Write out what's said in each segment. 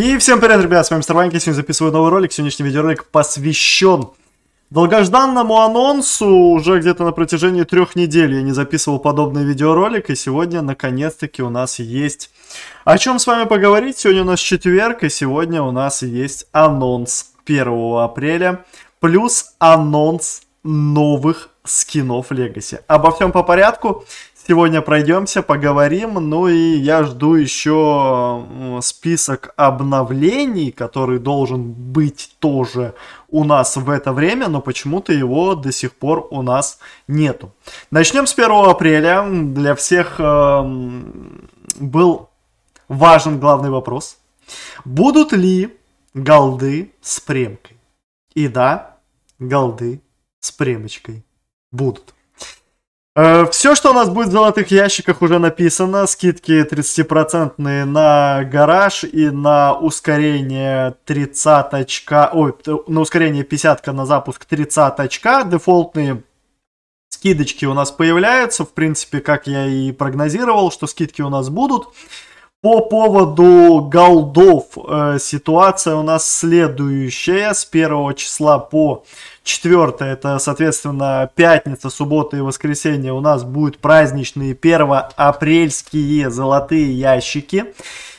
И всем привет, ребят, с вами Старванька, сегодня записываю новый ролик. Сегодняшний видеоролик посвящен долгожданному анонсу. Уже где-то на протяжении трех недель я не записывал подобный видеоролик, и сегодня, наконец-таки, у нас есть о чем с вами поговорить. Сегодня у нас четверг, и сегодня у нас есть анонс 1 апреля, плюс анонс новых скинов Legacy. Обо всем по порядку. Сегодня пройдемся, поговорим. Ну и я жду еще список обновлений, который должен быть тоже у нас в это время, но почему-то его до сих пор у нас нету. Начнем с 1 апреля. Для всех э, был важен главный вопрос. Будут ли голды с премкой? И да, голды с премочкой будут. Э, Все, что у нас будет в золотых ящиках, уже написано. Скидки 30% на гараж и на ускорение 30 очка. Ой, на ускорение 50 на запуск 30 очка. Дефолтные скидочки у нас появляются. В принципе, как я и прогнозировал, что скидки у нас будут. По поводу голдов э, ситуация у нас следующая. С 1 числа по 4, это, соответственно, пятница, суббота и воскресенье, у нас будут праздничные 1 апрельские золотые ящики.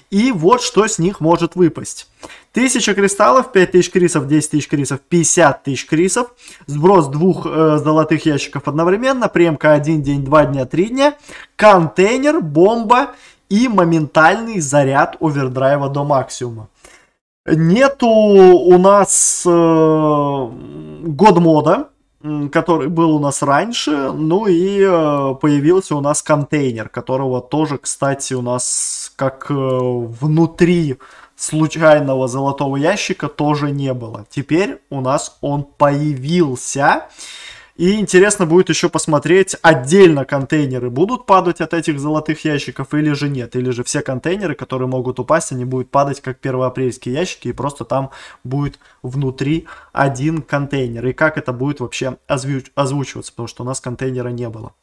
И вот что с них может выпасть. 1000 кристаллов, 5000 крисов, 10 тысяч крисов, 50 тысяч крисов. Сброс двух э, золотых ящиков одновременно. Премка 1 день, 2 дня, 3 дня. Контейнер, бомба и моментальный заряд овердрайва до максимума. Нету у нас э, мода который был у нас раньше, ну и э, появился у нас контейнер, которого тоже, кстати, у нас как э, внутри случайного золотого ящика тоже не было. Теперь у нас он появился. Э, и интересно будет еще посмотреть, отдельно контейнеры будут падать от этих золотых ящиков или же нет. Или же все контейнеры, которые могут упасть, они будут падать как первоапрельские ящики. И просто там будет внутри один контейнер. И как это будет вообще озву озвучиваться, потому что у нас контейнера не было.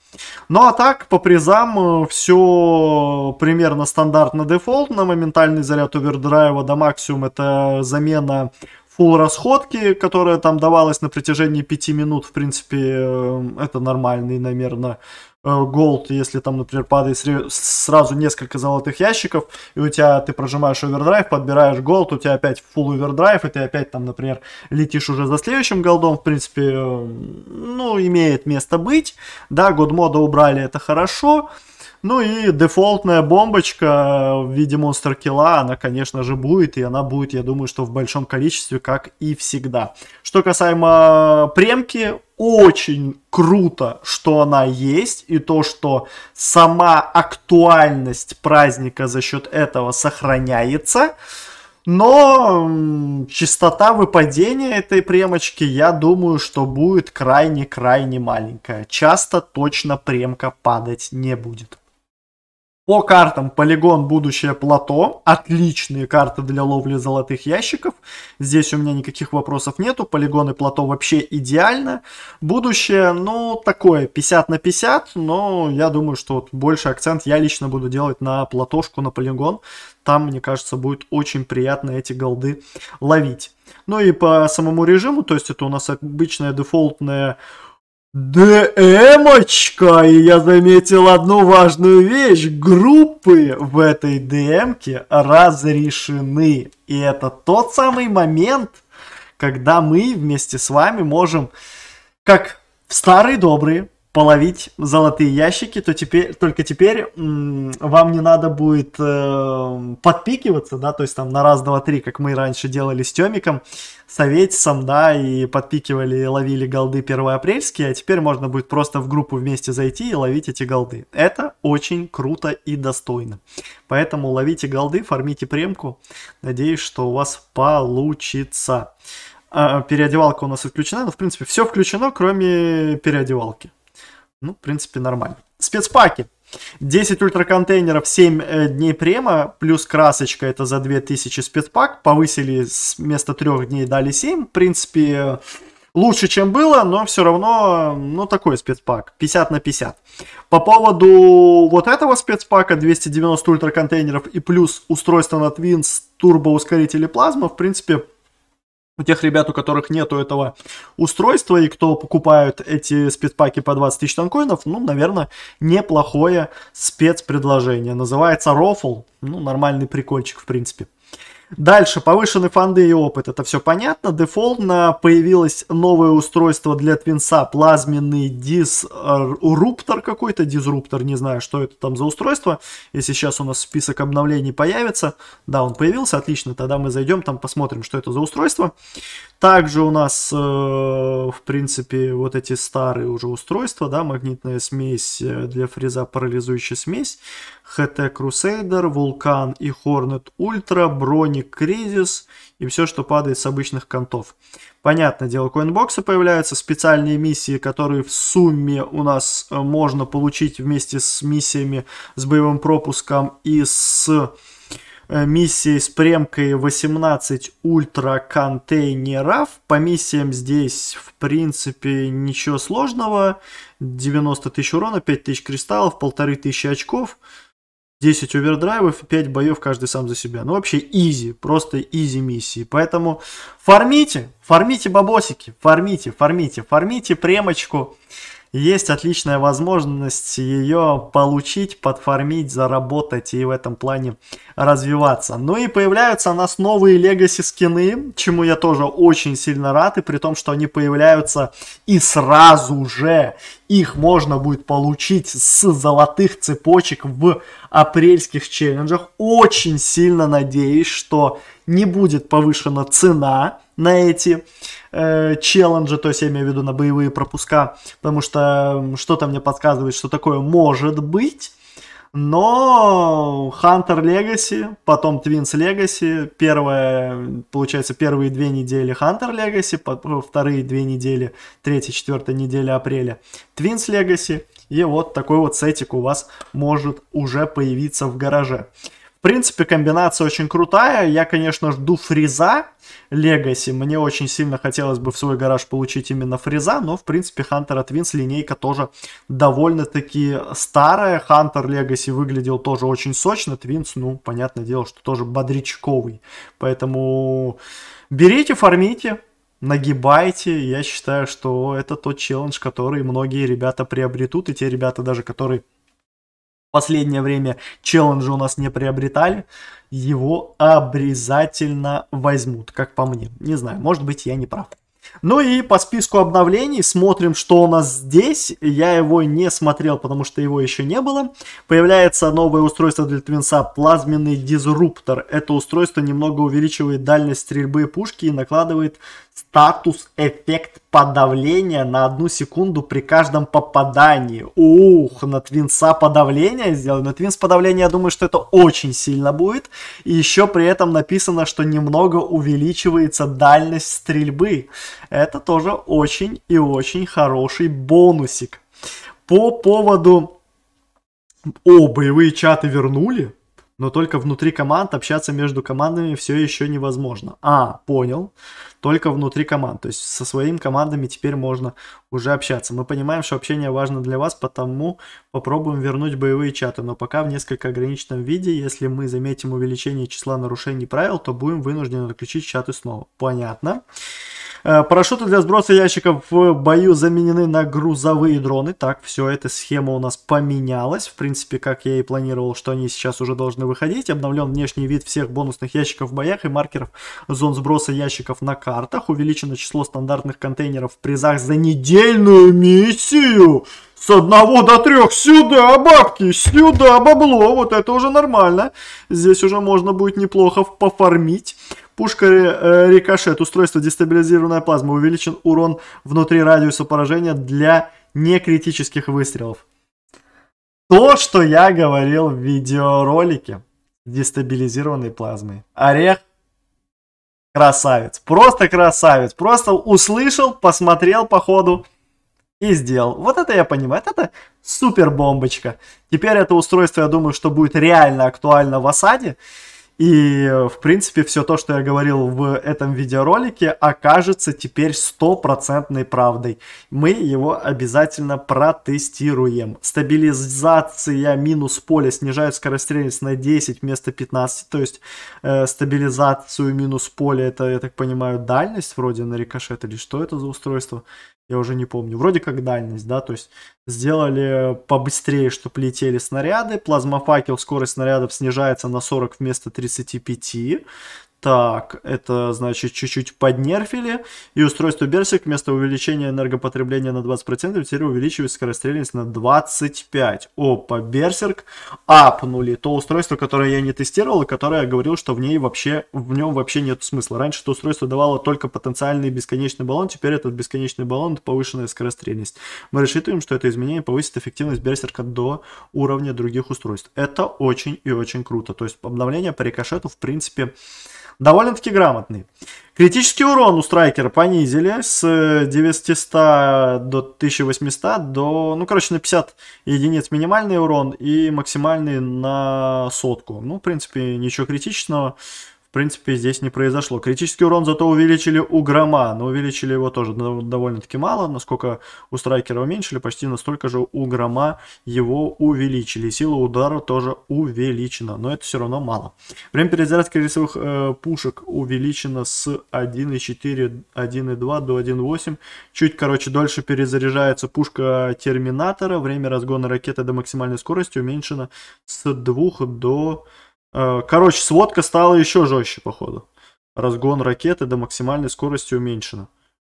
Ну а так, по призам э, все примерно стандартно дефолт на Моментальный заряд овердрайва до максимум это замена фул расходки, которая там давалась на протяжении 5 минут, в принципе, э, это нормальный, наверное, э, голд, если там, например, падает сразу несколько золотых ящиков, и у тебя ты прожимаешь овердрайв, подбираешь голд, у тебя опять фул овердрайв, и ты опять там, например, летишь уже за следующим голдом, в принципе, э, ну, имеет место быть, да, год мода убрали, это хорошо, хорошо, ну и дефолтная бомбочка э, в виде монстр килла, она, конечно же, будет, и она будет, я думаю, что в большом количестве, как и всегда. Что касаемо э, премки, очень круто, что она есть, и то, что сама актуальность праздника за счет этого сохраняется. Но частота выпадения этой премочки, я думаю, что будет крайне-крайне маленькая. Часто точно премка падать не будет. По картам полигон «Будущее плато». Отличные карты для ловли золотых ящиков. Здесь у меня никаких вопросов нету. полигон и плато вообще идеально. Будущее, ну, такое 50 на 50. Но я думаю, что вот больше акцент я лично буду делать на платошку, на полигон. Там, мне кажется, будет очень приятно эти голды ловить. Ну и по самому режиму, то есть это у нас обычная дефолтная ДМочка, и я заметил одну важную вещь. Группы в этой ДМке разрешены. И это тот самый момент, когда мы вместе с вами можем, как в старые добрые, половить золотые ящики, то теперь, только теперь м, вам не надо будет э, подпикиваться, да, то есть там на раз, два, три, как мы раньше делали с Тёмиком, советцем, да, и подпикивали, ловили голды апрельские, а теперь можно будет просто в группу вместе зайти и ловить эти голды. Это очень круто и достойно. Поэтому ловите голды, формите премку. Надеюсь, что у вас получится. А, переодевалка у нас отключена, но в принципе все включено, кроме переодевалки. Ну, в принципе, нормально. Спецпаки. 10 ультраконтейнеров, 7 э, дней према, плюс красочка, это за 2000 спецпак. Повысили с места 3 дней, дали 7. В принципе, лучше, чем было, но все равно, ну, такой спецпак, 50 на 50. По поводу вот этого спецпака, 290 ультраконтейнеров и плюс устройство на Twins, турбоускорители плазма, в принципе, у тех ребят, у которых нету этого устройства, и кто покупают эти спецпаки по 20 тысяч танкоинов, ну, наверное, неплохое спецпредложение. Называется рофл. Ну, нормальный прикольчик, в принципе. Дальше, повышенные фонды и опыт, это все понятно. Дефолтно появилось новое устройство для твинса, плазменный дисруптор какой-то, дизруптор, не знаю, что это там за устройство. Если сейчас у нас список обновлений появится, да, он появился, отлично, тогда мы зайдем там, посмотрим, что это за устройство. Также у нас, э, в принципе, вот эти старые уже устройства, да, магнитная смесь э, для фреза, парализующая смесь. ХТ Крусейдер, Вулкан и Хорнет Ультра, Броник Кризис и все, что падает с обычных контов. Понятное дело, коинбоксы появляются, специальные миссии, которые в сумме у нас э, можно получить вместе с миссиями с боевым пропуском и с э, миссией с премкой 18 ультра контейнеров. По миссиям здесь, в принципе, ничего сложного. 90 тысяч урона, 5 тысяч кристаллов, 1500 очков. 10 овердрайвов и 5 боев каждый сам за себя. Ну вообще изи, просто изи миссии. Поэтому фармите, фармите бабосики, фармите, фармите, фармите премочку. Есть отличная возможность ее получить, подфармить, заработать и в этом плане развиваться. Ну и появляются у нас новые легаси скины, чему я тоже очень сильно рад, и при том, что они появляются и сразу же их можно будет получить с золотых цепочек в апрельских челленджах. Очень сильно надеюсь, что не будет повышена цена на эти э, челленджи, то есть я имею в виду на боевые пропуска, потому что что-то мне подсказывает, что такое может быть. Но Hunter Legacy, потом Twins Legacy, первое, получается, первые две недели Hunter Legacy, вторые две недели, третья, четвертая неделя апреля Twins Legacy – и вот такой вот сетик у вас может уже появиться в гараже. В принципе, комбинация очень крутая. Я, конечно, жду фреза Legacy. Мне очень сильно хотелось бы в свой гараж получить именно фреза, но, в принципе, Hunter от Wins линейка тоже довольно-таки старая. Hunter Legacy выглядел тоже очень сочно. Twins, ну, понятное дело, что тоже бодрячковый. Поэтому берите, фармите нагибайте. Я считаю, что это тот челлендж, который многие ребята приобретут, и те ребята даже, которые в последнее время челленджи у нас не приобретали, его обязательно возьмут, как по мне. Не знаю, может быть, я не прав. Ну и по списку обновлений смотрим, что у нас здесь. Я его не смотрел, потому что его еще не было. Появляется новое устройство для Твинса, плазменный дизруптор. Это устройство немного увеличивает дальность стрельбы пушки и накладывает статус эффект подавление на одну секунду при каждом попадании. Ух, на Твинса подавление сделали. На Твинс подавление, я думаю, что это очень сильно будет. И еще при этом написано, что немного увеличивается дальность стрельбы. Это тоже очень и очень хороший бонусик. По поводу... О, боевые чаты вернули? но только внутри команд общаться между командами все еще невозможно. А, понял только внутри команд. То есть со своими командами теперь можно уже общаться. Мы понимаем, что общение важно для вас, потому попробуем вернуть боевые чаты, но пока в несколько ограниченном виде. Если мы заметим увеличение числа нарушений правил, то будем вынуждены отключить чаты снова. Понятно. Понятно. Э, парашюты для сброса ящиков в бою заменены на грузовые дроны. Так, все, эта схема у нас поменялась. В принципе, как я и планировал, что они сейчас уже должны выходить. Обновлен внешний вид всех бонусных ящиков в боях и маркеров зон сброса ящиков на картах. Увеличено число стандартных контейнеров в призах за недельную миссию. С одного до трех сюда бабки, сюда бабло, вот это уже нормально. Здесь уже можно будет неплохо пофармить. Пушка э, рикошет. Устройство дестабилизированная плазма. Увеличен урон внутри радиуса поражения для некритических выстрелов. То, что я говорил в видеоролике с дестабилизированной плазмой. Орех красавец. Просто красавец. Просто услышал, посмотрел по ходу и сделал. Вот это я понимаю, это супер бомбочка. Теперь это устройство, я думаю, что будет реально актуально в осаде. И, в принципе, все то, что я говорил в этом видеоролике, окажется теперь стопроцентной правдой. Мы его обязательно протестируем. Стабилизация минус поле снижает скорострельность на 10 вместо 15. То есть, э, стабилизацию минус поле, это, я так понимаю, дальность вроде на рикошет или что это за устройство? я уже не помню, вроде как дальность, да, то есть сделали побыстрее, чтобы летели снаряды, плазмофакел, скорость снарядов снижается на 40 вместо 35, так, это значит чуть-чуть поднерфили, и устройство Берсик вместо увеличения энергопотребления на 20% теперь увеличивает скорострельность на 25. Опа, Берсерк апнули. То устройство, которое я не тестировал, и которое я говорил, что в ней вообще, в нем вообще нет смысла. Раньше это устройство давало только потенциальный бесконечный баллон, теперь этот бесконечный баллон это повышенная скорострельность. Мы рассчитываем, что это изменение повысит эффективность Берсерка до уровня других устройств. Это очень и очень круто. То есть обновление по рикошету, в принципе, довольно-таки грамотный. Критический урон у страйкера понизили с 900 э, до 1800 до, ну, короче, на 50 единиц минимальный урон и максимальный на сотку. Ну, в принципе, ничего критичного принципе, здесь не произошло. Критический урон зато увеличили у Грома, но увеличили его тоже довольно-таки мало. Насколько у Страйкера уменьшили, почти настолько же у Грома его увеличили. Сила удара тоже увеличена, но это все равно мало. Время перезарядки рисовых э, пушек увеличено с 1.4, 1.2 до 1.8. Чуть, короче, дольше перезаряжается пушка Терминатора. Время разгона ракеты до максимальной скорости уменьшено с 2 до... Э, короче, сводка стала еще жестче, походу. Разгон ракеты до максимальной скорости уменьшена.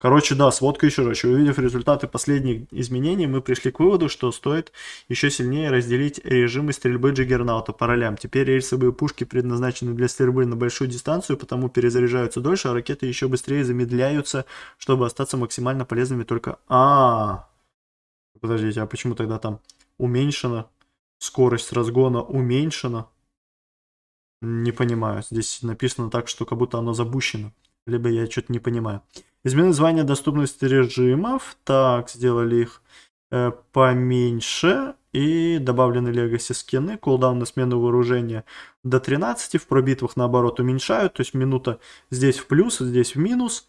Короче, да, сводка еще жестче. Увидев результаты последних изменений, мы пришли к выводу, что стоит еще сильнее разделить режимы стрельбы джиггернаута по ролям. Теперь рельсовые пушки предназначены для стрельбы на большую дистанцию, потому перезаряжаются дольше, а ракеты еще быстрее замедляются, чтобы остаться максимально полезными только... А, -а, -а. подождите, а почему тогда там уменьшена? Скорость разгона уменьшена? Не понимаю. Здесь написано так, что как будто оно запущено. Либо я что-то не понимаю. Измены звания доступности режимов. Так, сделали их э, поменьше. И добавлены легаси скины. Кулдаун на смену вооружения до 13. В пробитвах наоборот уменьшают. То есть минута здесь в плюс, а здесь в минус.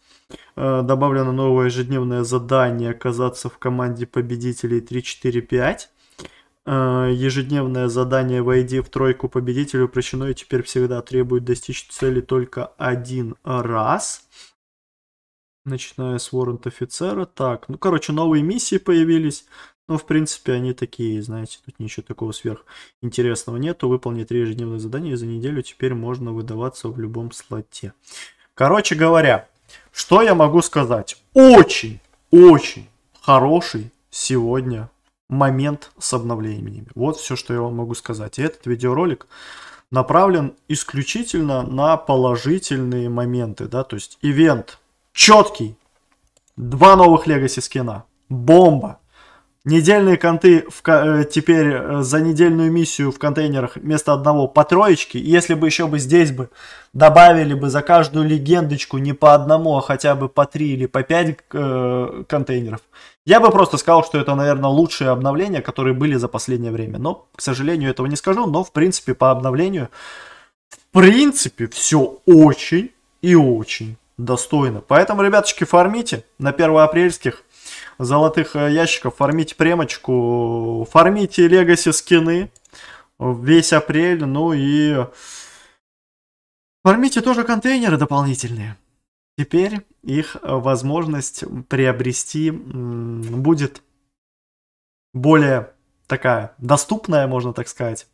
Э, добавлено новое ежедневное задание оказаться в команде победителей 3-4-5. Э, ежедневное задание «Войди в тройку победителю» прощено и теперь всегда требует достичь цели только один раз. Начиная с Warrant офицера. Так, ну, короче, новые миссии появились. Но, ну, в принципе, они такие, знаете, тут ничего такого сверхинтересного нету. Выполнить три ежедневных задания за неделю теперь можно выдаваться в любом слоте. Короче говоря, что я могу сказать? Очень, очень хороший сегодня момент с обновлениями. Вот все, что я вам могу сказать. И этот видеоролик направлен исключительно на положительные моменты, да, то есть ивент четкий, два новых Legacy скина, бомба, Недельные конты в, э, теперь э, за недельную миссию в контейнерах вместо одного по троечке. если бы еще бы здесь бы добавили бы за каждую легендочку не по одному, а хотя бы по три или по пять э, контейнеров, я бы просто сказал, что это, наверное, лучшие обновления, которые были за последнее время. Но, к сожалению, этого не скажу. Но, в принципе, по обновлению, в принципе, все очень и очень достойно. Поэтому, ребяточки, фармите на 1 апрельских золотых э, ящиков, фармите премочку, фармите легаси скины весь апрель, ну и фармите тоже контейнеры дополнительные. Теперь их э, возможность приобрести будет более такая доступная, можно так сказать.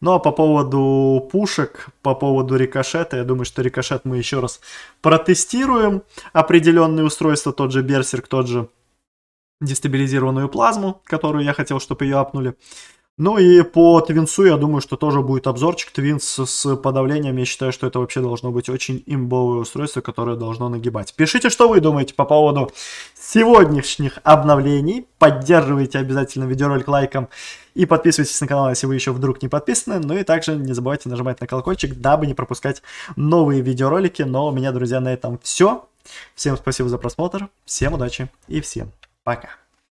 Ну а по поводу пушек, по поводу рикошета, я думаю, что рикошет мы еще раз протестируем. Определенные устройства, тот же берсерк, тот же дестабилизированную плазму, которую я хотел, чтобы ее апнули. Ну и по Твинсу, я думаю, что тоже будет обзорчик Твинс с подавлением. Я считаю, что это вообще должно быть очень имбовое устройство, которое должно нагибать. Пишите, что вы думаете по поводу сегодняшних обновлений. Поддерживайте обязательно видеоролик лайком и подписывайтесь на канал, если вы еще вдруг не подписаны. Ну и также не забывайте нажимать на колокольчик, дабы не пропускать новые видеоролики. Но у меня, друзья, на этом все. Всем спасибо за просмотр, всем удачи и всем пока.